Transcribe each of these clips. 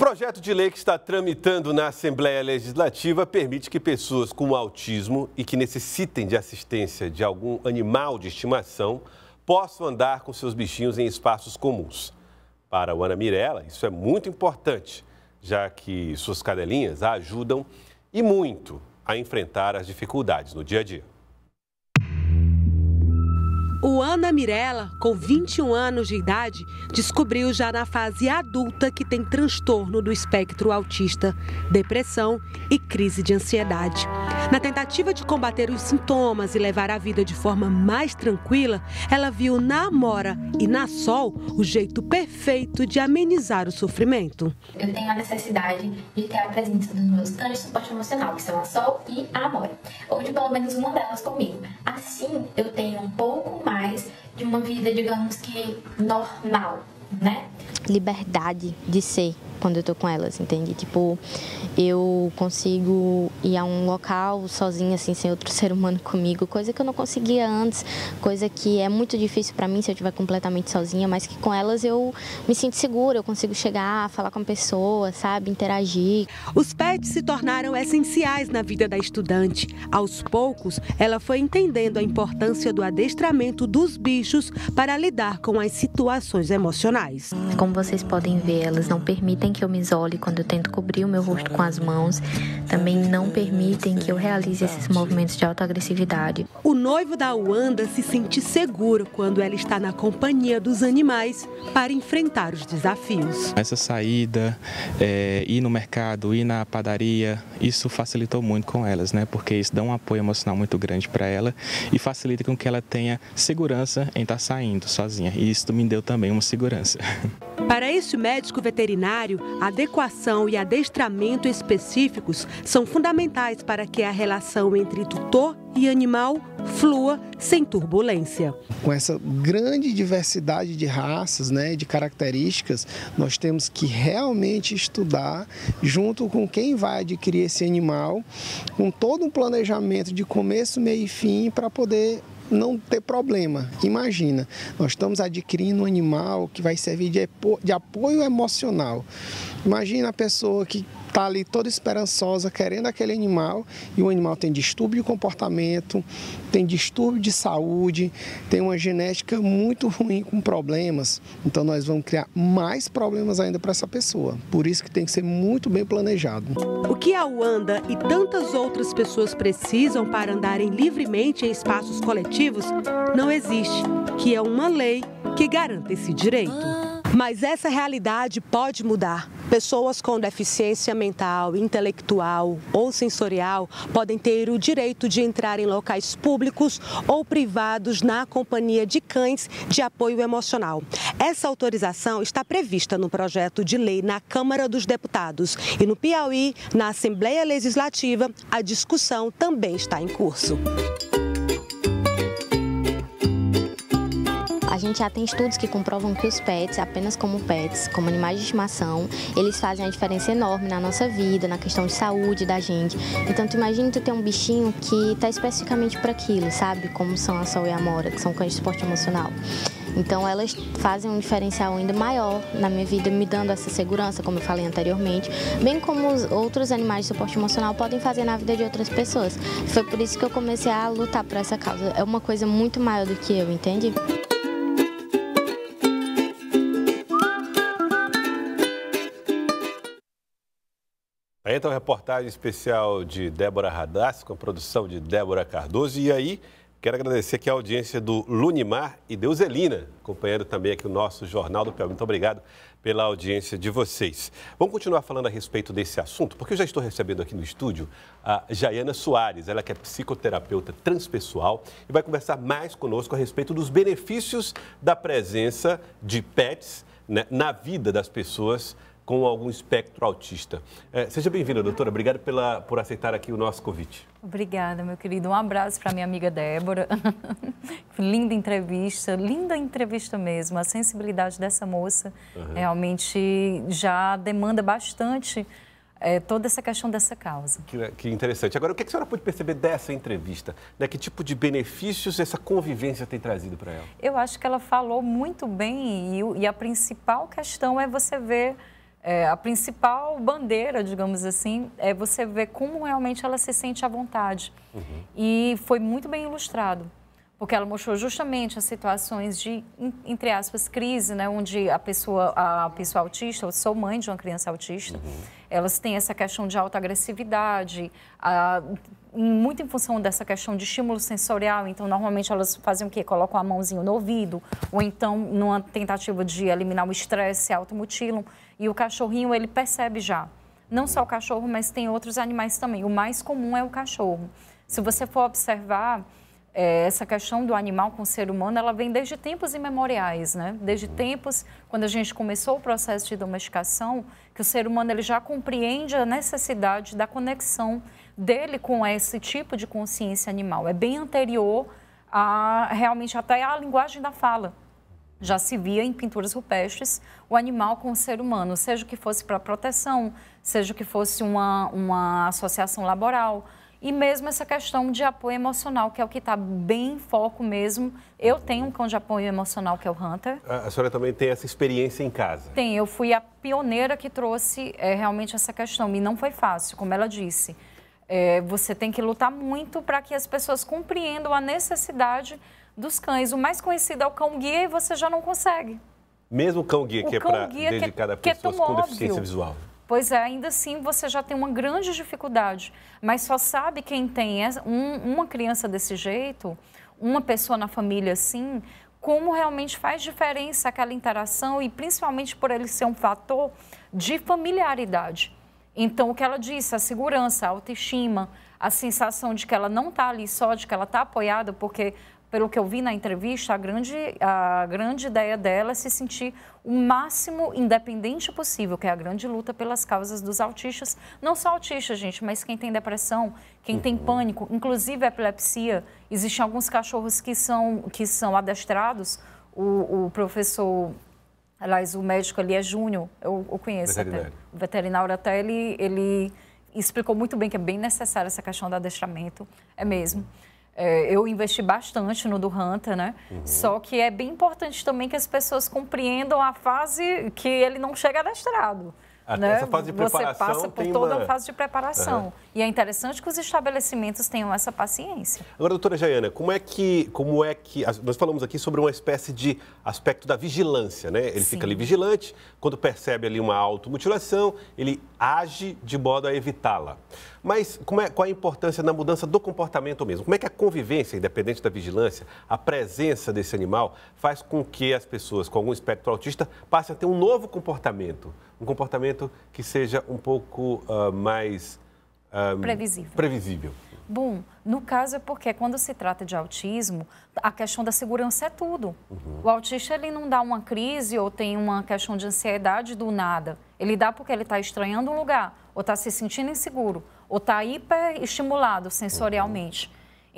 O projeto de lei que está tramitando na Assembleia Legislativa permite que pessoas com autismo e que necessitem de assistência de algum animal de estimação possam andar com seus bichinhos em espaços comuns. Para Ana Mirella, isso é muito importante, já que suas cadelinhas a ajudam e muito a enfrentar as dificuldades no dia a dia. O Ana Mirella, com 21 anos de idade, descobriu já na fase adulta que tem transtorno do espectro autista, depressão e crise de ansiedade. Na tentativa de combater os sintomas e levar a vida de forma mais tranquila, ela viu na Amora e na Sol o jeito perfeito de amenizar o sofrimento. Eu tenho a necessidade de ter a presença dos meus grandes de suporte emocional, que são a Sol e a Amora, ou de pelo menos uma delas comigo uma vida, digamos que normal, né? Liberdade de ser quando eu tô com elas, entende? Tipo, eu consigo ir a é um local sozinha, assim, sem outro ser humano comigo, coisa que eu não conseguia antes, coisa que é muito difícil para mim se eu estiver completamente sozinha, mas que com elas eu me sinto segura, eu consigo chegar, falar com a pessoa, sabe, interagir. Os pets se tornaram essenciais na vida da estudante. Aos poucos, ela foi entendendo a importância do adestramento dos bichos para lidar com as situações emocionais. Como vocês podem ver, elas não permitem que eu me isole quando eu tento cobrir o meu rosto com as mãos, também não permitem que eu realize esses movimentos de autoagressividade. O noivo da Wanda se sente seguro quando ela está na companhia dos animais para enfrentar os desafios. Essa saída, é, ir no mercado, ir na padaria, isso facilitou muito com elas, né? Porque isso dá um apoio emocional muito grande para ela e facilita com que ela tenha segurança em estar tá saindo sozinha. E isso me deu também uma segurança. Para esse médico veterinário, adequação e adestramento específicos são fundamentais para que a relação entre tutor e animal flua sem turbulência. Com essa grande diversidade de raças, né, de características, nós temos que realmente estudar junto com quem vai adquirir esse animal, com todo um planejamento de começo, meio e fim para poder não ter problema. Imagina, nós estamos adquirindo um animal que vai servir de, apoio emocional. Imagina a pessoa que está ali toda esperançosa, querendo aquele animal, e o animal tem distúrbio de comportamento, tem distúrbio de saúde, tem uma genética muito ruim com problemas. Então nós vamos criar mais problemas ainda para essa pessoa. Por isso que tem que ser muito bem planejado. O que a Wanda e tantas outras pessoas precisam para andarem livremente em espaços coletivos não existe, que é uma lei que garanta esse direito. Mas essa realidade pode mudar. Pessoas com deficiência mental, intelectual ou sensorial podem ter o direito de entrar em locais públicos ou privados na companhia de cães de apoio emocional. Essa autorização está prevista no projeto de lei na Câmara dos Deputados e no Piauí, na Assembleia Legislativa, a discussão também está em curso. A gente já tem estudos que comprovam que os pets, apenas como pets, como animais de estimação, eles fazem uma diferença enorme na nossa vida, na questão de saúde da gente. Então, tu imagina tu ter um bichinho que está especificamente para aquilo, sabe? Como são a Sol e a Mora, que são cães de suporte emocional. Então elas fazem um diferencial ainda maior na minha vida, me dando essa segurança, como eu falei anteriormente, bem como os outros animais de suporte emocional podem fazer na vida de outras pessoas. Foi por isso que eu comecei a lutar por essa causa. É uma coisa muito maior do que eu, entende? Aí o reportagem especial de Débora Radassi, com a produção de Débora Cardoso. E aí, quero agradecer aqui a audiência do Lunimar e Deuselina, acompanhando também aqui o nosso Jornal do Piauí. Muito obrigado pela audiência de vocês. Vamos continuar falando a respeito desse assunto, porque eu já estou recebendo aqui no estúdio a Jaiana Soares, ela que é psicoterapeuta transpessoal e vai conversar mais conosco a respeito dos benefícios da presença de pets né, na vida das pessoas com algum espectro autista. É, seja bem-vinda, doutora. Obrigado pela, por aceitar aqui o nosso convite. Obrigada, meu querido. Um abraço para minha amiga Débora. linda entrevista, linda entrevista mesmo. A sensibilidade dessa moça uhum. realmente já demanda bastante é, toda essa questão dessa causa. Que, que, interessante. Agora, o que a senhora pôde perceber dessa entrevista? Né? Que tipo de benefícios essa convivência tem trazido para ela? Eu acho que ela falou muito bem e, e a principal questão é você ver é, a principal bandeira, digamos assim, é você ver como realmente ela se sente à vontade. Uhum. E foi muito bem ilustrado porque ela mostrou justamente as situações de, entre aspas, crise, né, onde a pessoa, a pessoa autista, eu sou mãe de uma criança autista, uhum. elas têm essa questão de alta agressividade, a, muito em função dessa questão de estímulo sensorial, então normalmente elas fazem o quê? Colocam a mãozinha no ouvido, ou então numa tentativa de eliminar o estresse, se automutilam, e o cachorrinho ele percebe já. Não só o cachorro, mas tem outros animais também. O mais comum é o cachorro. Se você for observar, é, essa questão do animal com o ser humano, ela vem desde tempos imemoriais, né? Desde tempos, quando a gente começou o processo de domesticação, que o ser humano ele já compreende a necessidade da conexão dele com esse tipo de consciência animal. É bem anterior a, realmente até a linguagem da fala. Já se via em pinturas rupestres o animal com o ser humano, seja que fosse para proteção, seja que fosse uma, uma associação laboral, e mesmo essa questão de apoio emocional, que é o que está bem em foco mesmo. Eu tenho um cão de apoio emocional, que é o Hunter. A, senhora também tem essa experiência em casa? Tem, eu fui a pioneira que trouxe é, realmente essa questão. E não foi fácil, como ela disse. É, você tem que lutar muito para que as pessoas compreendam a necessidade dos cães. O mais conhecido é o cão guia e você já não consegue. Mesmo o cão guia, o que é cão é para a pessoas com deficiência visual pois é, ainda assim você já tem uma grande dificuldade. Mas só sabe quem tem um, uma criança desse jeito, uma pessoa na família assim, como realmente faz diferença aquela interação e principalmente por ele ser um fator de familiaridade. Então, o que ela disse, a segurança, a autoestima, a sensação de que ela não está ali só, de que ela está apoiada, porque pelo que eu vi na entrevista, a grande, a grande ideia dela é se sentir o máximo independente possível, que é a grande luta pelas causas dos autistas. Não só autistas, gente, mas quem tem depressão, quem tem uhum. pânico, inclusive epilepsia. Existem alguns cachorros que são, que são adestrados. O, o professor, aliás, o médico ali é Júnior, eu, eu conheço veterinário. até. O veterinário até, ele, ele explicou muito bem que é bem necessário essa questão do adestramento. É mesmo. Uhum. É, eu investi bastante no do Hunter, né? Uhum. Só que é bem importante também que as pessoas compreendam a fase que ele não chega adestrado. Até né? essa fase de preparação. Você passa por toda uma... a fase de preparação. Uhum. E é interessante que os estabelecimentos tenham essa paciência. Agora, doutora Jaiana, como é que. Como é que nós falamos aqui sobre uma espécie de aspecto da vigilância, né? Ele Sim. fica ali vigilante, quando percebe ali uma automutilação, ele age de modo a evitá-la. Mas é, qual é a importância na mudança do comportamento mesmo? Como é que a convivência, independente da vigilância, a presença desse animal faz com que as pessoas com algum espectro autista passem a ter um novo comportamento? Um comportamento que seja um pouco uh, mais... Uh, previsível. Previsível. Bom, no caso é porque quando se trata de autismo, a questão da segurança é tudo. Uhum. O autista ele não dá uma crise ou tem uma questão de ansiedade do nada. Ele dá porque ele está estranhando um lugar, ou está se sentindo inseguro, ou está hiperestimulado sensorialmente. Uhum.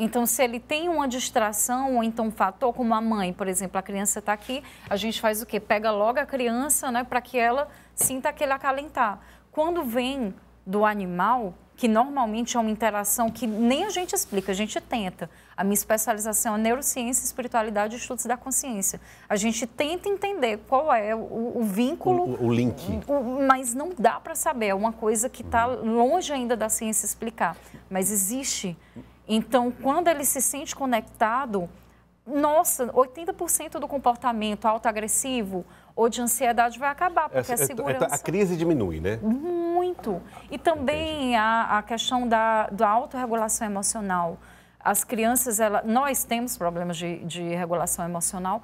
Então, se ele tem uma distração ou então um fator como a mãe, por exemplo, a criança está aqui, a gente faz o quê? Pega logo a criança, né, para que ela sinta aquele acalentar. Quando vem do animal, que normalmente é uma interação que nem a gente explica, a gente tenta. A minha especialização é neurociência, espiritualidade e estudos da consciência. A gente tenta entender qual é o, o vínculo. O, o link. O, mas não dá para saber, é uma coisa que está uhum. longe ainda da ciência explicar. Mas existe. Então, quando ele se sente conectado, nossa, 80% do comportamento autoagressivo, agressivo ou de ansiedade vai acabar, porque então, então, a segurança... A crise diminui, né? Muito. E também a, a, questão da, da autorregulação emocional. As crianças, ela, nós temos problemas de, de regulação emocional.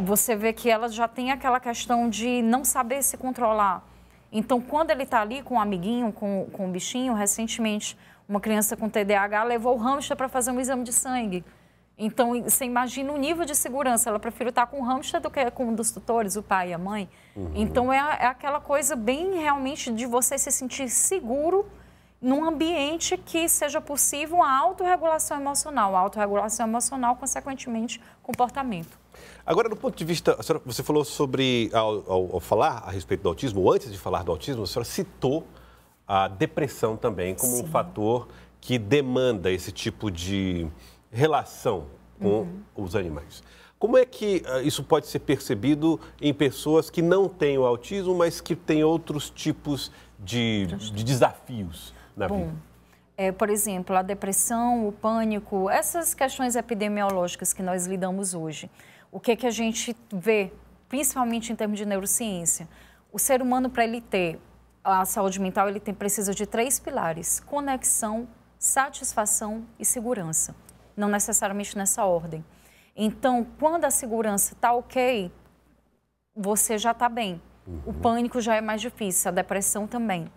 Você vê que elas já têm aquela questão de não saber se controlar. Então, quando ele está ali com um amiguinho, com, com um bichinho, recentemente, uma criança com TDAH levou o hamster para fazer um exame de sangue. Então, você imagina o nível de segurança. Ela prefere estar com o hamster do que com um dos tutores, o pai e a mãe. Uhum. Então, é, é, aquela coisa bem realmente de você se sentir seguro num ambiente que seja possível a autorregulação emocional. A autorregulação emocional, consequentemente, comportamento. Agora, do ponto de vista, senhora, você falou sobre, ao, ao, ao, falar a respeito do autismo, ou antes de falar do autismo, a senhora citou a depressão também como Sim. um fator que demanda esse tipo de relação com uhum. os animais. Como é que ah, isso pode ser percebido em pessoas que não têm o autismo, mas que têm outros tipos de, de desafios na Bom, vida? É, por exemplo, a depressão, o pânico, essas questões epidemiológicas que nós lidamos hoje. O que, é que a gente vê, principalmente em termos de neurociência? O ser humano, para ele ter a saúde mental, ele tem, precisa de três pilares: conexão, satisfação e segurança não necessariamente nessa ordem. Então, quando a segurança está ok, você já está bem. Uhum. O pânico já é mais difícil, a depressão também.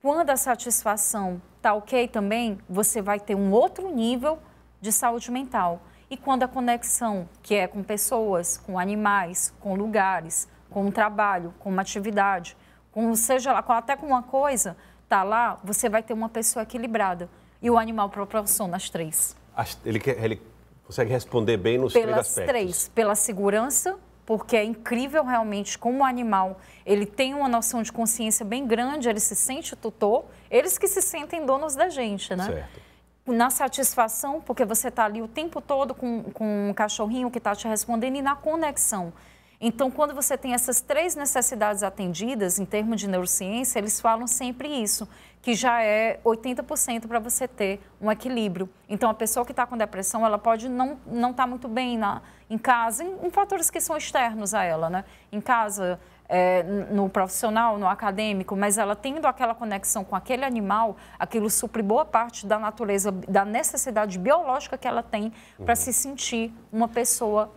Quando a satisfação está ok também, você vai ter um outro nível de saúde mental. E quando a conexão, que é com pessoas, com animais, com lugares, com um trabalho, com uma atividade, com seja lá, com, até com uma coisa, está lá, você vai ter uma pessoa equilibrada. E o animal proporciona as três. Ele, ele consegue responder bem nos pelas três aspectos. três, pela segurança, porque é incrível realmente como o animal ele tem uma noção de consciência bem grande, ele se sente tutor, eles que se sentem donos da gente, né? Certo na satisfação, porque você está ali o tempo todo com, com um cachorrinho que está te respondendo, e na conexão. Então, quando você tem essas três necessidades atendidas, em termos de neurociência, eles falam sempre isso, que já é 80% para você ter um equilíbrio. Então, a pessoa que está com depressão, ela pode não estar não tá muito bem na, em casa, em, em fatores que são externos a ela, né? Em casa, é, no profissional, no acadêmico, mas ela tendo aquela conexão com aquele animal, aquilo supre boa parte da natureza, da necessidade biológica que ela tem para uhum. se sentir uma pessoa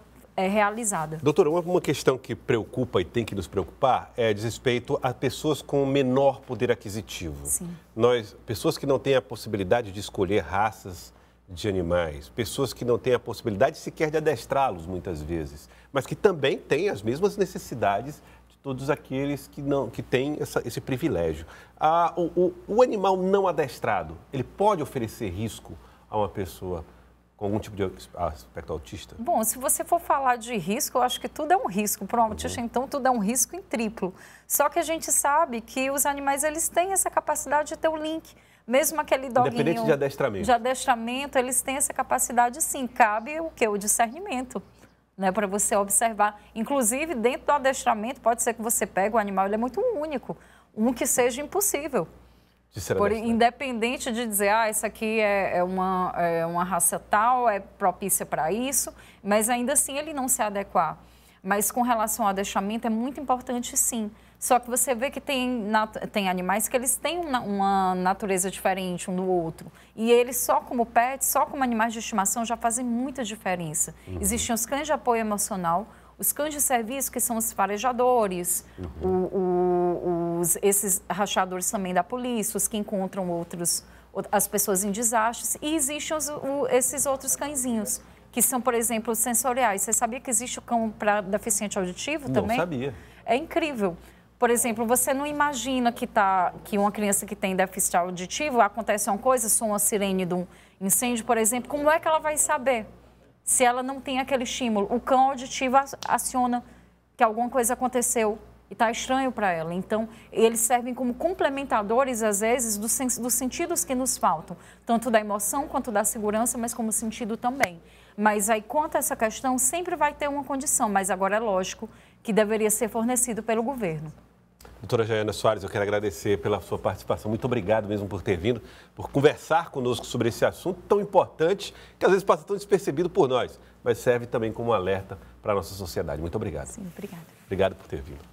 é, realizada. Doutora, uma, questão que preocupa e tem que nos preocupar é diz respeito a pessoas com menor poder aquisitivo. Sim. Nós, pessoas que não têm a possibilidade de escolher raças de animais, pessoas que não têm a possibilidade sequer de adestrá-los muitas vezes, mas que também têm as mesmas necessidades de todos aqueles que não que têm essa, esse privilégio. Ah, o, o, o, animal não adestrado, ele pode oferecer risco a uma pessoa com algum tipo de aspecto autista? Bom, se você for falar de risco, eu acho que tudo é um risco. Para um autista, uhum. então, tudo é um risco em triplo. Só que a gente sabe que os animais, eles têm essa capacidade de ter o um link. Mesmo aquele doguinho... Independente de adestramento. De adestramento, eles têm essa capacidade, sim. Cabe o quê? O discernimento. Né, para você observar. Inclusive, dentro do adestramento, pode ser que você pegue o animal, ele é muito único. Um que seja impossível. Por, né? independente de dizer, ah, isso aqui é, é uma, é uma raça tal, é propícia para isso, mas ainda assim ele não se adequar. Mas com relação ao deixamento é muito importante sim. Só que você vê que tem, tem animais que eles têm uma, uma natureza diferente um do outro. E eles só como pets, só como animais de estimação já fazem muita diferença. Uhum. Existem os cães de apoio emocional, os cães de serviço, que são os farejadores, uhum. o, o, os, esses rachadores também da polícia, os que encontram outros, as pessoas em desastres. E existem os, o, esses outros cãezinhos, que são, por exemplo, sensoriais. Você sabia que existe o cão para deficiente auditivo também? Não sabia. É incrível. Por exemplo, você não imagina que, tá, que uma criança que tem déficit auditivo acontece uma coisa, soa uma sirene de um incêndio, por exemplo, como é que ela vai saber? se ela não tem aquele estímulo. O cão auditivo aciona que alguma coisa aconteceu e está estranho para ela. Então, eles servem como complementadores, às vezes, dos, sen dos sentidos que nos faltam, tanto da emoção quanto da segurança, mas como sentido também. Mas aí, quanto a essa questão, sempre vai ter uma condição, mas agora é lógico que deveria ser fornecido pelo governo. Doutora Jaiana Soares, eu quero agradecer pela sua participação. Muito obrigado mesmo por ter vindo, por conversar conosco sobre esse assunto tão importante, que às vezes passa tão despercebido por nós, mas serve também como um alerta para a nossa sociedade. Muito obrigado. Sim, obrigada. Obrigado por ter vindo.